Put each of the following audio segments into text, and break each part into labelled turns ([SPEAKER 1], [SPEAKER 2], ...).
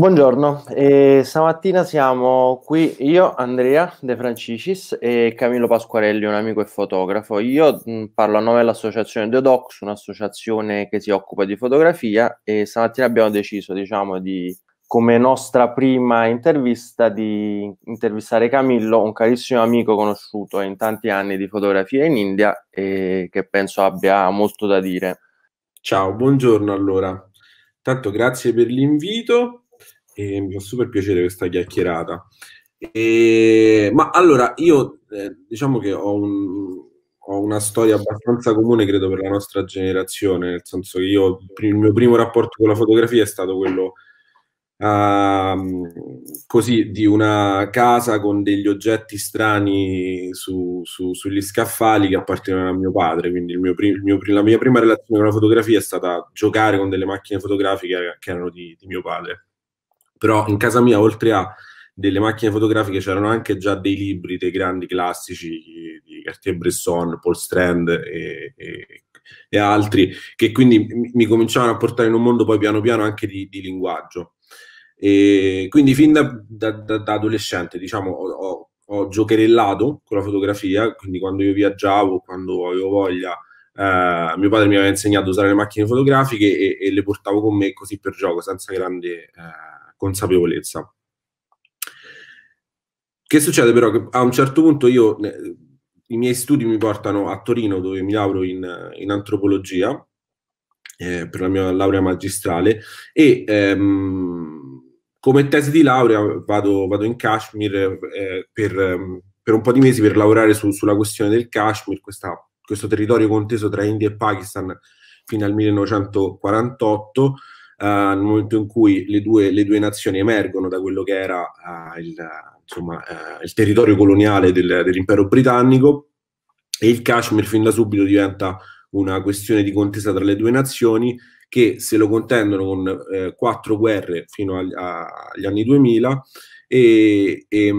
[SPEAKER 1] Buongiorno, eh, stamattina siamo qui io, Andrea De Franciscis e Camillo Pasquarelli, un amico e fotografo. Io mh, mm, parlo a nome dell'associazione Deodox, un'associazione che si occupa di fotografia e stamattina abbiamo deciso, diciamo, di, come nostra prima intervista di intervistare Camillo, un carissimo amico conosciuto in tanti anni di fotografia in India e che penso abbia molto da dire.
[SPEAKER 2] Ciao, buongiorno allora. Tanto grazie per l'invito e mi fa super piacere questa chiacchierata. E, ma allora, io eh, diciamo che ho, un, ho, una storia abbastanza comune, credo, per la nostra generazione, nel senso che io, il mio primo rapporto con la fotografia è stato quello uh, così di una casa con degli oggetti strani su, su, sugli scaffali che appartenevano a mio padre, quindi mio prim, mio, la mia prima relazione con la fotografia è stata giocare con delle macchine fotografiche che erano di, di mio padre. Però in casa mia, oltre a delle macchine fotografiche, c'erano anche già dei libri, dei grandi classici di Cartier-Bresson, Paul Strand e, e, e, altri, che quindi mi cominciavano a portare in un mondo poi piano piano anche di, di linguaggio. E quindi fin da, da, da adolescente, diciamo, ho, ho giocherellato con la fotografia, quindi quando io viaggiavo, quando avevo voglia, eh, mio padre mi aveva insegnato a usare le macchine fotografiche e, e, le portavo con me così per gioco, senza grande eh, consapevolezza. Che succede però? Che a un certo punto io, i miei studi mi portano a Torino dove mi lauro in, in antropologia eh, per la mia laurea magistrale e ehm, come tesi di laurea vado, vado in Kashmir eh, per, ehm, per, un po' di mesi per lavorare su, sulla questione del Kashmir, questa, questo territorio conteso tra India e Pakistan fino al 1948 eh, nel momento in cui le due, le due, nazioni emergono da quello che era eh, il, insomma, eh, il, territorio coloniale del, dell'impero britannico e il Kashmir fin da subito diventa una questione di contesa tra le due nazioni che se lo contendono con eh, quattro guerre fino a, a, agli anni 2000 e, e,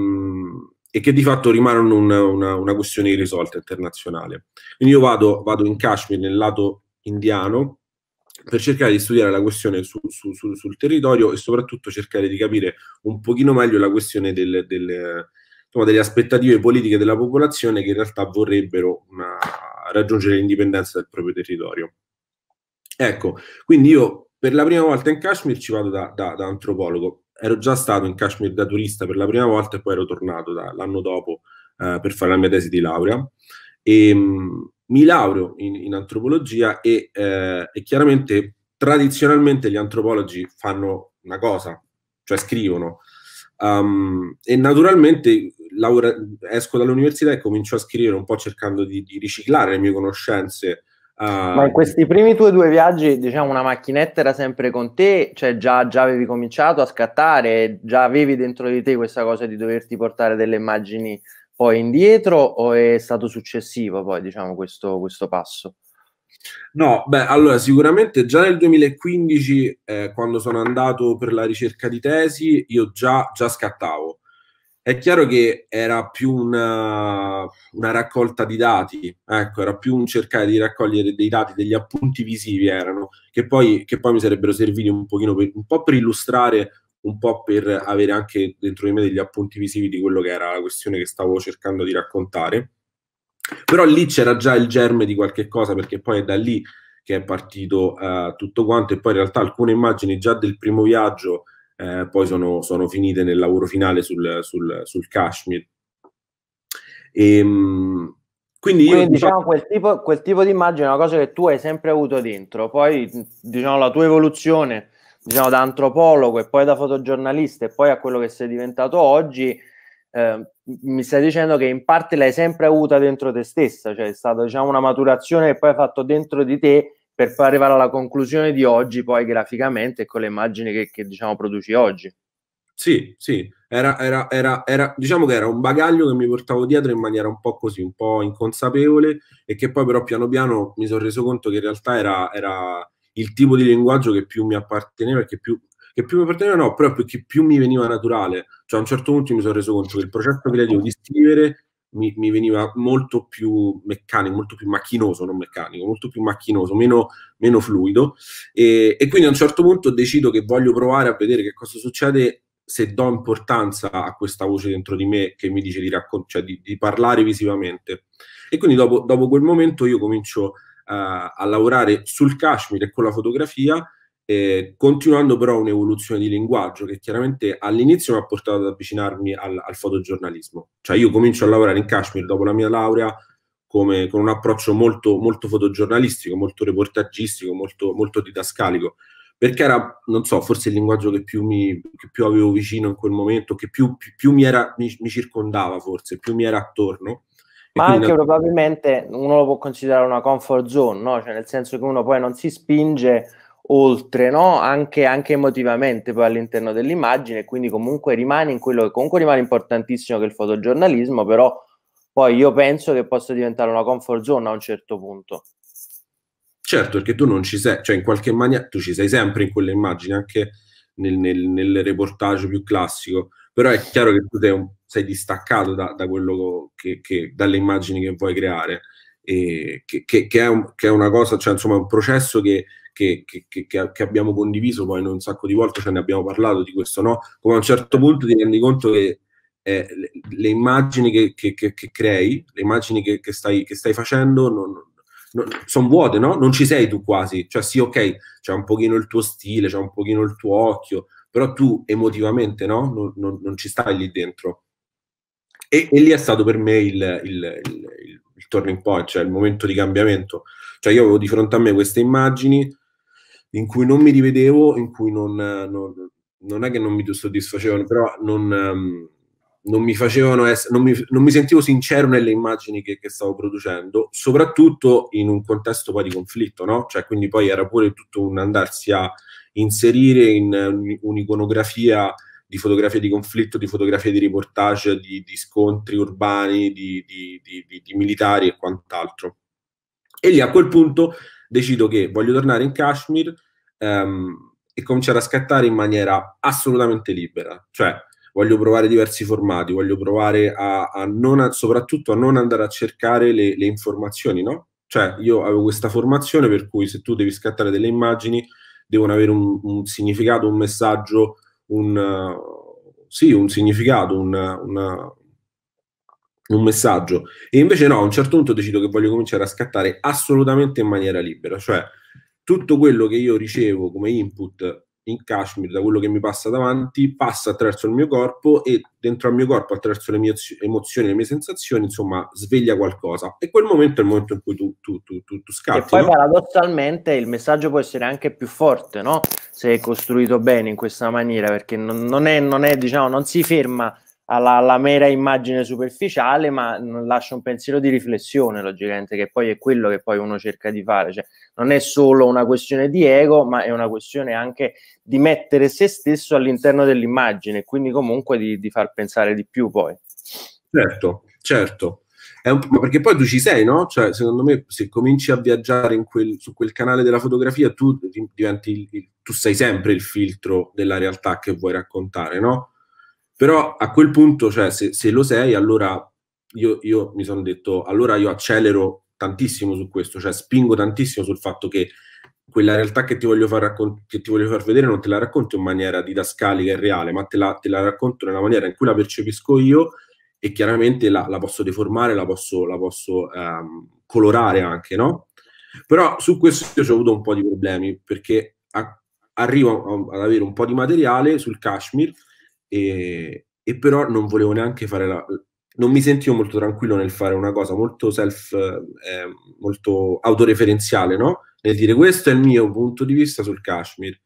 [SPEAKER 2] e, che di fatto rimane una, una, una questione irrisolta internazionale. Quindi io vado, vado in Kashmir nel lato indiano per cercare di studiare la questione su, su, su, sul territorio e soprattutto cercare di capire un pochino meglio la questione del, del, insomma, delle aspettative politiche della popolazione che in realtà vorrebbero una, raggiungere l'indipendenza del proprio territorio. Ecco, quindi io per la prima volta in Kashmir ci vado da, da, da antropologo. Ero già stato in Kashmir da turista per la prima volta e poi ero tornato l'anno dopo eh, per fare la mia tesi di laurea. E, ehm, mi laureo in, in antropologia e, eh, e, chiaramente tradizionalmente gli antropologi fanno una cosa, cioè scrivono. Um, e naturalmente laura- esco dall'università e comincio a scrivere un po' cercando di, di riciclare le mie conoscenze. Uh, Ma in questi primi tuoi due viaggi, diciamo, una macchinetta era sempre con te, cioè già, già avevi
[SPEAKER 1] cominciato a scattare, già avevi dentro di te questa cosa di doverti portare delle immagini poi indietro o è stato successivo poi, diciamo, questo, questo passo?
[SPEAKER 2] No, beh, allora sicuramente già nel 2015, eh, quando sono andato per la ricerca di tesi, io già, già scattavo. È chiaro che era più una, una, raccolta di dati, ecco, era più un cercare di raccogliere dei dati, degli appunti visivi erano, che poi, che poi mi sarebbero serviti un, pochino per, un po' per illustrare un po' per avere anche dentro di me degli appunti visivi di quello che era la questione che stavo cercando di raccontare. Però lì c'era già il germe di qualche cosa, perché poi è da lì che è partito eh, tutto quanto e poi in realtà alcune immagini già del primo viaggio eh, poi sono, sono, finite nel lavoro finale sul, sul, sul Kashmir. E, ehm, quindi, io, quindi diciamo, quel tipo, quel tipo di immagine è una cosa che
[SPEAKER 1] tu hai sempre avuto dentro, poi diciamo la tua evoluzione diciamo, da antropologo e poi da fotogiornalista e poi a quello che sei diventato oggi, eh, mi stai dicendo che in parte l'hai sempre avuta dentro te stessa, cioè è stata diciamo, una maturazione che poi hai fatto dentro di te per poi arrivare alla conclusione di oggi, poi graficamente con le immagini che, che diciamo, produci oggi.
[SPEAKER 2] Sì, sì, era, era, era, era, diciamo che era un bagaglio che mi portavo dietro in maniera un po' così, un po' inconsapevole e che poi però piano piano mi sono reso conto che in realtà era, il tipo di linguaggio che più mi apparteneva e che più che più mi apparteneva no, proprio che più mi veniva naturale. Cioè a un certo punto mi sono reso conto che il processo creativo di scrivere mi, mi veniva molto più meccanico, molto più macchinoso, non meccanico, molto più macchinoso, meno, meno fluido. E, e, quindi a un certo punto decido che voglio provare a vedere che cosa succede se do importanza a questa voce dentro di me che mi dice di, raccon- cioè di, di parlare visivamente. E quindi dopo, dopo quel momento io comincio a a lavorare sul Kashmir e con la fotografia, eh, continuando però un'evoluzione di linguaggio che chiaramente all'inizio mi ha portato ad avvicinarmi al, al fotogiornalismo. Cioè io comincio a lavorare in Kashmir dopo la mia laurea come, con un approccio molto, molto fotogiornalistico, molto reportaggistico, molto, molto, didascalico, perché era, non so, forse il linguaggio che più, mi, che più avevo vicino in quel momento, che più, più, più mi, era, mi, mi circondava forse, più mi era attorno ma anche
[SPEAKER 1] probabilmente uno lo può considerare una comfort zone, no? cioè, nel senso che uno poi non si spinge oltre, no? anche, anche, emotivamente poi all'interno dell'immagine, quindi comunque rimane in quello che comunque rimane importantissimo che è il fotogiornalismo, però poi io penso che possa diventare una comfort zone a un certo punto.
[SPEAKER 2] Certo, perché tu non ci sei, cioè in qualche maniera tu ci sei sempre in quelle immagini, anche nel, nel, nel reportage più classico, però è chiaro che tu sei un sei distaccato da, da quello che, che, dalle immagini che vuoi creare, che, che, è un, che, è una cosa, cioè insomma un processo che, che, che, che, abbiamo condiviso poi un sacco di volte, ce cioè, ne abbiamo parlato di questo, no? Come a un certo punto ti rendi conto che eh, le, le, immagini che, che, crei, le immagini che, stai, stai, facendo sono vuote, no? Non ci sei tu quasi, cioè sì, ok, c'è un pochino il tuo stile, c'è un pochino il tuo occhio, però tu emotivamente, no? Non, non, non ci stai lì dentro. E, e, lì è stato per me il, il, il, il, turning point, cioè il momento di cambiamento. Cioè io avevo di fronte a me queste immagini in cui non mi rivedevo, in cui non, non, non è che non mi soddisfacevano, però non, ehm, non mi facevano essere, non mi, non mi, sentivo sincero nelle immagini che, che, stavo producendo, soprattutto in un contesto poi di conflitto, no? Cioè, quindi poi era pure tutto un andarsi a inserire in un'iconografia di fotografie di conflitto, di fotografie di reportage, di, di scontri urbani, di, di, di, militari e quant'altro. E lì a quel punto decido che voglio tornare in Kashmir ehm, e cominciare a scattare in maniera assolutamente libera, cioè voglio provare diversi formati, voglio provare a, a non, soprattutto a non andare a cercare le, le informazioni, no? Cioè io avevo questa formazione per cui se tu devi scattare delle immagini devono avere un, un significato, un messaggio, un, sì, un significato, un, una, un messaggio. E invece no, a un certo punto decido che voglio cominciare a scattare assolutamente in maniera libera, cioè tutto quello che io ricevo come input in Kashmir, da quello che mi passa davanti, passa attraverso il mio corpo e dentro al mio corpo, attraverso le mie emozioni, le mie sensazioni, insomma, sveglia qualcosa. E quel momento è il momento in cui tu, tu, tu, tu, tu scatti. E poi no?
[SPEAKER 1] paradossalmente il messaggio può essere anche più forte, no? Se è costruito bene in questa maniera, perché non, non, è, non è, diciamo, non si ferma alla, alla, mera immagine superficiale, ma lascia un pensiero di riflessione, logicamente, che poi è quello che poi uno cerca di fare. Cioè, non è solo una questione di ego, ma è una questione anche di mettere se stesso all'interno dell'immagine, quindi comunque
[SPEAKER 2] di, di far pensare di più poi. Certo, certo. Un, perché poi tu ci sei, no? Cioè, secondo me, se cominci a viaggiare quel, su quel canale della fotografia, tu diventi il, il, tu sei sempre il filtro della realtà che vuoi raccontare, no? Però a quel punto, cioè, se, se lo sei, allora io, io mi sono detto, allora io accelero tantissimo su questo, cioè spingo tantissimo sul fatto che quella realtà che ti voglio far, raccont- che ti voglio far vedere non te la racconto in maniera didascalica e reale, ma te la, te la racconto nella maniera in cui la percepisco io e chiaramente la, la posso deformare, la posso, la posso ehm, colorare anche, no? Però su questo io ho avuto un po' di problemi perché a, arrivo a, ad avere un po' di materiale sul Kashmir e, ehm, e però non volevo neanche fare la... non mi sentivo molto tranquillo nel fare una cosa molto self, eh, molto autoreferenziale, no? Nel dire questo è il mio punto di vista sul Kashmir.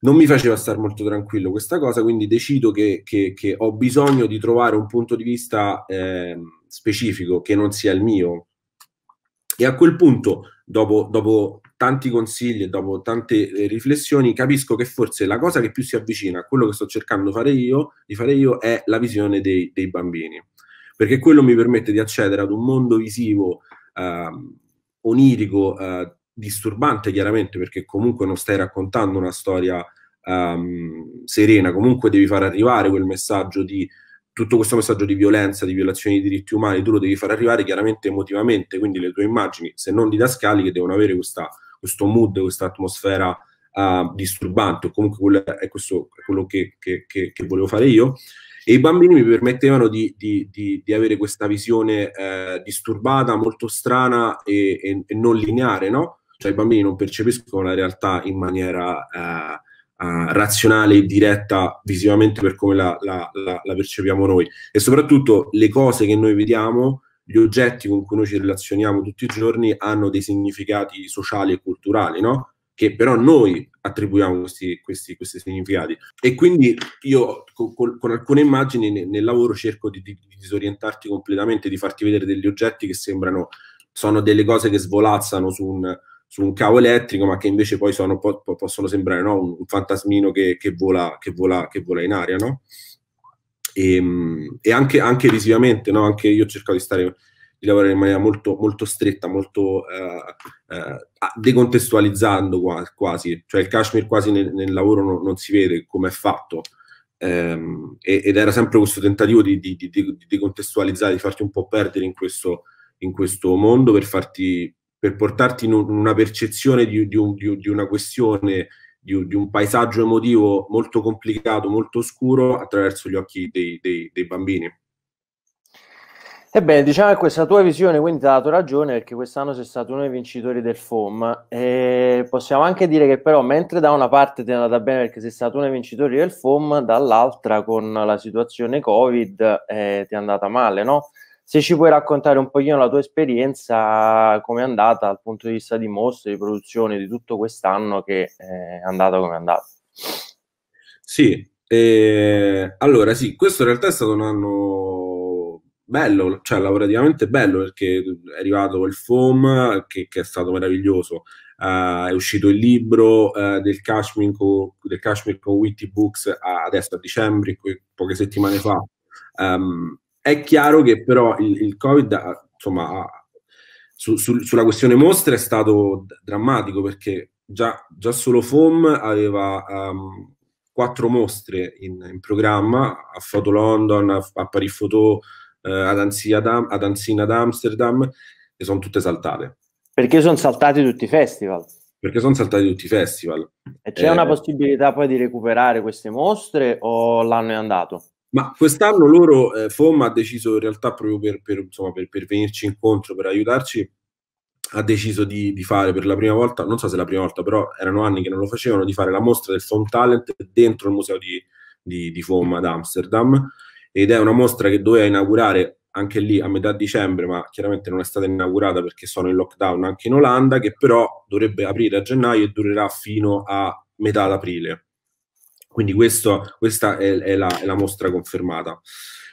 [SPEAKER 2] Non mi faceva stare molto tranquillo questa cosa, quindi decido che, che, che ho bisogno di trovare un punto di vista eh, specifico che non sia il mio. E a quel punto, dopo, dopo tanti consigli e dopo tante eh, riflessioni capisco che forse la cosa che più si avvicina a quello che sto cercando fare io, di fare io è la visione dei, dei bambini, perché quello mi permette di accedere ad un mondo visivo eh, onirico, eh, disturbante chiaramente, perché comunque non stai raccontando una storia ehm, serena, comunque devi far arrivare quel messaggio di tutto questo messaggio di violenza, di violazione dei diritti umani, tu lo devi far arrivare chiaramente emotivamente, quindi le tue immagini, se non didascali, che devono avere questa questo mood, questa atmosfera uh, disturbante, o comunque quello, è questo è quello che, che, che, che, volevo fare io. E i bambini mi permettevano di, di, di, di avere questa visione eh, disturbata, molto strana e, e, e, non lineare, no? Cioè i bambini non percepiscono la realtà in maniera eh, eh, razionale e diretta visivamente per come la, la, la, la percepiamo noi. E soprattutto le cose che noi vediamo gli oggetti con cui noi ci relazioniamo tutti i giorni hanno dei significati sociali e culturali, no? Che però noi attribuiamo questi, questi, questi significati. E quindi io con, con alcune immagini nel, nel lavoro cerco di, di, di, disorientarti completamente, di farti vedere degli oggetti che sembrano, sono delle cose che svolazzano su un, su un cavo elettrico, ma che invece poi sono, po, possono sembrare no? un, un, fantasmino che, che, vola, che, vola, che vola in aria, no? e, ehm, e anche, anche visivamente, no? anche io ho cercato di, stare, di lavorare in maniera molto, molto stretta, molto eh, eh, decontestualizzando quasi, cioè il Kashmir quasi nel, nel lavoro non, non, si vede come è fatto, ehm, ed era sempre questo tentativo di, di, di, decontestualizzare, di farti un po' perdere in questo, in questo mondo per farti per portarti in una percezione di, di, un, di una questione di, di, un paesaggio emotivo molto complicato, molto scuro attraverso gli occhi dei, dei, dei bambini.
[SPEAKER 1] Ebbene, diciamo che questa tua visione quindi ti ha dato ragione perché quest'anno sei stato uno dei vincitori del FOM. E possiamo anche dire che però mentre da una parte ti è andata bene perché sei stato uno dei vincitori del FOM, dall'altra con la situazione Covid eh, ti è andata male, no? Se ci puoi raccontare un pochino la tua esperienza, come è andata dal punto di vista di mostre, di produzione, di tutto quest'anno che eh, è andata come è andata.
[SPEAKER 2] Sì, eh, allora sì, questo in realtà è stato un anno bello, cioè lavorativamente bello perché è arrivato il foam che, che è stato meraviglioso, Uh, è uscito il libro uh, del, Kashmir con, del Kashmir con Witty Books uh, adesso a dicembre, poche settimane fa. Um, è chiaro che però il, il Covid, insomma, su, su, sulla questione mostre è stato drammatico perché già, già solo FOM aveva um, quattro mostre in, in, programma a Photo London, a, a Paris Photo, eh, ad, Anzi, ad, Am, ad Amsterdam e sono tutte saltate. Perché sono saltati tutti i festival? Perché sono saltati tutti i festival. E c'è eh, una possibilità poi di recuperare queste mostre o l'anno è andato? Ma quest'anno loro, eh, FOM ha deciso in realtà proprio per, per, insomma, per, per venirci incontro, per aiutarci, ha deciso di, di, fare per la prima volta, non so se è la prima volta, però erano anni che non lo facevano, di fare la mostra del FOM Talent dentro il museo di, di, di Foam ad Amsterdam ed è una mostra che doveva inaugurare anche lì a metà dicembre, ma chiaramente non è stata inaugurata perché sono in lockdown anche in Olanda, che però dovrebbe aprire a gennaio e durerà fino a metà d'aprile. Quindi questo, questa è, è, la, è, la, mostra confermata.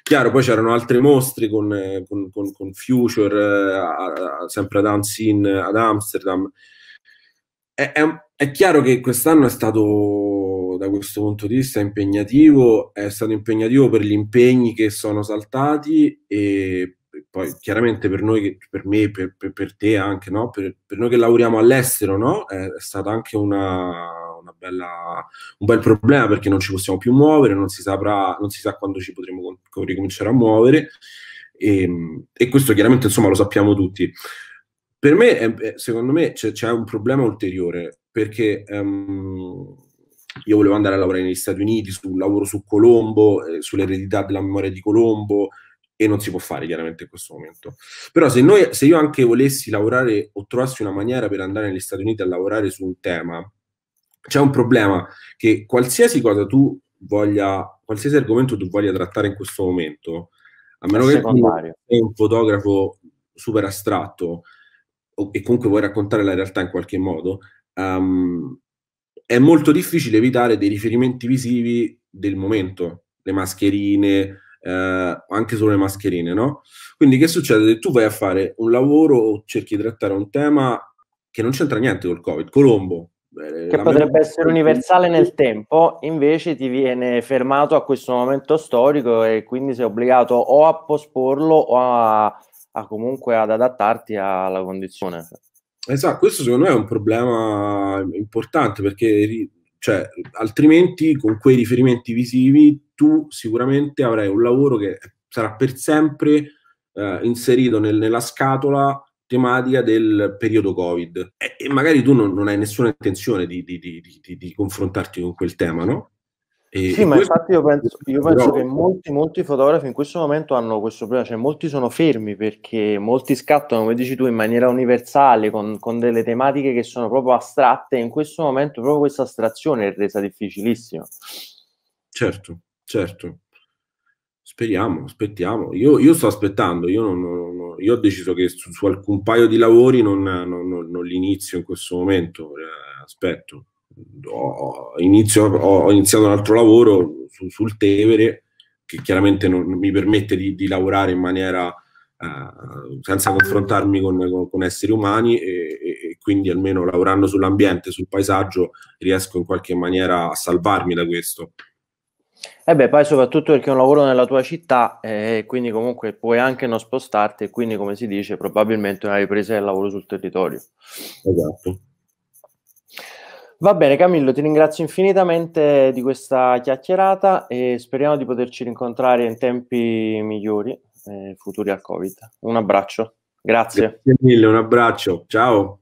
[SPEAKER 2] Chiaro, poi c'erano altri mostri con, con, con, con Future, eh, sempre ad Unseen, ad Amsterdam. È, è chiaro che quest'anno è stato, da questo punto di vista, impegnativo. È stato impegnativo per gli impegni che sono saltati e poi chiaramente per noi, per me, per, per, per te anche, no? per, per, noi che lavoriamo all'estero, no? è, è stata anche una, bella, un bel problema perché non ci possiamo più muovere, non si, saprà, non si sa quando ci potremo ricominciare a muovere e, ehm, e questo chiaramente insomma lo sappiamo tutti. Per me, è, secondo me, c'è, un problema ulteriore perché um, io volevo andare a lavorare negli Stati Uniti sul lavoro su Colombo, eh, sull'eredità della memoria di Colombo, e non si può fare chiaramente in questo momento. Però se, noi, se io anche volessi lavorare o trovassi una maniera per andare negli Stati Uniti a lavorare su un tema, c'è un problema che qualsiasi cosa tu voglia, qualsiasi argomento tu voglia trattare in questo momento, a meno che tu sei un fotografo super astratto o, e comunque vuoi raccontare la realtà in qualche modo, um, è molto difficile evitare dei riferimenti visivi del momento, le mascherine, eh, anche solo le mascherine, no? Quindi che succede? tu vai a fare un lavoro o cerchi di trattare un tema che non c'entra niente col Covid, Colombo, che potrebbe essere universale
[SPEAKER 1] nel tempo, invece ti viene fermato a questo momento storico e quindi sei obbligato o a posporlo o a, a comunque ad adattarti alla condizione.
[SPEAKER 2] Esatto, questo secondo me è un problema importante perché cioè, altrimenti con quei riferimenti visivi tu sicuramente avrai un lavoro che sarà per sempre eh, inserito nel, nella scatola tematica del periodo Covid e, e magari tu non, non, hai nessuna intenzione di, di, di, di, confrontarti con quel tema, no? E, sì, e ma infatti
[SPEAKER 1] io penso, io penso però... che molti,
[SPEAKER 2] molti fotografi in questo momento hanno questo problema, cioè molti
[SPEAKER 1] sono fermi perché molti scattano, come dici tu, in maniera universale, con, con delle tematiche che sono proprio astratte, in questo momento proprio questa astrazione è resa difficilissima.
[SPEAKER 2] Certo, certo. Speriamo, aspettiamo. Io, io sto aspettando, io non, io ho deciso che su, su alcun paio di lavori non, non, non, non li inizio in questo momento, eh, aspetto. Ho, inizio, ho, iniziato un altro lavoro su, sul Tevere che chiaramente non, mi permette di, di lavorare in maniera eh, senza confrontarmi con, con, con esseri umani e, e, quindi almeno lavorando sull'ambiente, sul paesaggio riesco in qualche maniera a salvarmi da questo.
[SPEAKER 1] E eh beh, poi soprattutto perché è un lavoro nella tua città e eh, quindi comunque puoi anche non spostarti e quindi come si dice probabilmente una ripresa del lavoro sul territorio. Esatto. Va bene Camillo, ti ringrazio infinitamente di questa chiacchierata e speriamo di poterci rincontrare in tempi migliori eh, futuri al Covid. Un abbraccio. Grazie. Grazie mille, un abbraccio. Ciao.